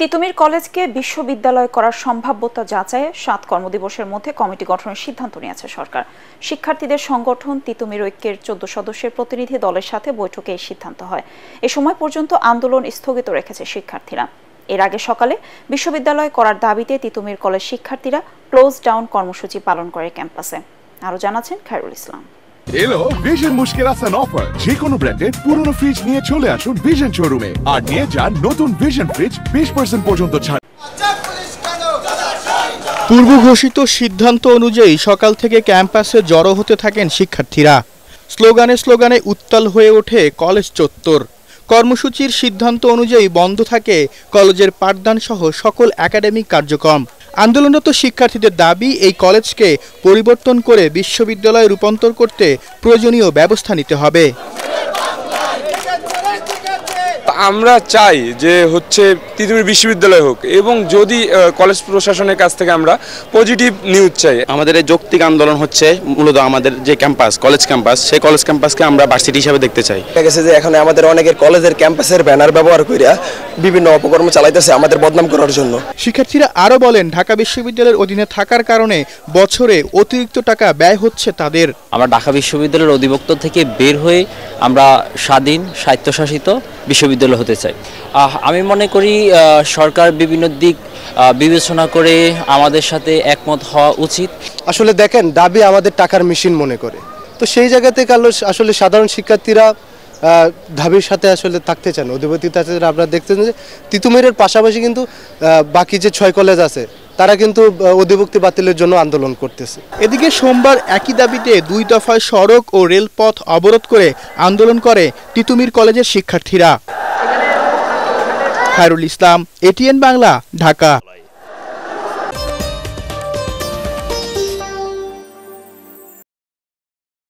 তিতুমির কলেজকে বিশ্ববিদ্যালয় করার সম্ভাব্যতা যাচাইয়ে সাত কর্মদিবসের মধ্যে কমিটি গঠনের সিদ্ধান্ত নিয়েছে সরকার শিক্ষার্থীদের সংগঠন তিতুমির ঐক্যের চোদ্দ সদস্যের প্রতিনিধি দলের সাথে বৈঠকে এই সিদ্ধান্ত হয় এ সময় পর্যন্ত আন্দোলন স্থগিত রেখেছে শিক্ষার্থীরা এর আগে সকালে বিশ্ববিদ্যালয় করার দাবিতে তিতুমির কলেজ শিক্ষার্থীরা ক্লোজ ডাউন কর্মসূচি পালন করে ক্যাম্পাসে আরও জানাচ্ছেন খায়রুল ইসলাম এলো ভিশন মুশকিল আসান অফার যে কোনো ব্র্যান্ডের পুরনো ফ্রিজ নিয়ে চলে আসুন ভিশন শোরুমে আর নিয়ে যান নতুন ভিশন ফ্রিজ বিশ পার্সেন্ট পর্যন্ত ছাড় পূর্ব ঘোষিত সিদ্ধান্ত অনুযায়ী সকাল থেকে ক্যাম্পাসে জড়ো হতে থাকেন শিক্ষার্থীরা স্লোগানে স্লোগানে উত্তাল হয়ে ওঠে কলেজ চত্বর কর্মসূচির সিদ্ধান্ত অনুযায়ী বন্ধ থাকে কলেজের পাঠদানসহ সকল একাডেমিক কার্যক্রম আন্দোলনরত শিক্ষার্থীদের দাবি এই কলেজকে পরিবর্তন করে বিশ্ববিদ্যালয়ে রূপান্তর করতে প্রয়োজনীয় ব্যবস্থা নিতে হবে আমরা চাই যে হচ্ছে তিতুমির বিশ্ববিদ্যালয় হোক এবং যদি কলেজ প্রশাসনের কাছ থেকে আমরা পজিটিভ নিউজ চাই আমাদের এই যৌক্তিক আন্দোলন হচ্ছে মূলত আমাদের যে ক্যাম্পাস কলেজ ক্যাম্পাস সেই কলেজ ক্যাম্পাসকে আমরা বার্ষিক হিসাবে দেখতে চাই দেখা গেছে যে এখন আমাদের অনেকের কলেজের ক্যাম্পাসের ব্যানার ব্যবহার করিয়া বিভিন্ন অপকর্ম চালাইতেছে আমাদের বদনাম করার জন্য শিক্ষার্থীরা আরও বলেন ঢাকা বিশ্ববিদ্যালয়ের অধীনে থাকার কারণে বছরে অতিরিক্ত টাকা ব্যয় হচ্ছে তাদের আমরা ঢাকা বিশ্ববিদ্যালয়ের অধিভুক্ত থেকে বের হয়ে আমরা স্বাধীন স্বায়ত্তশাসিত বিশ্ববিদ্যালয় হতে চাই আমি মনে করি সরকার বিভিন্ন দিক বিবেচনা করে আমাদের সাথে একমত হওয়া উচিত আসলে দেখেন দাবি আমাদের টাকার মেশিন মনে করে তো সেই জায়গাতে থেকে আসলে সাধারণ শিক্ষার্থীরা ধাবির সাথে আসলে থাকতে চান অধিপতিতে আপনারা দেখতেছেন যে তিতুমিরের পাশাপাশি কিন্তু বাকি যে ছয় কলেজ আছে তারা কিন্তু অধিভুক্তি বাতিলের জন্য আন্দোলন করতেছে এদিকে সোমবার একই দাবিতে দুই দফায় সড়ক ও রেলপথ অবরোধ করে আন্দোলন করে তিতুমির কলেজের শিক্ষার্থীরা খায়রুল ইসলাম এটিএন বাংলা ঢাকা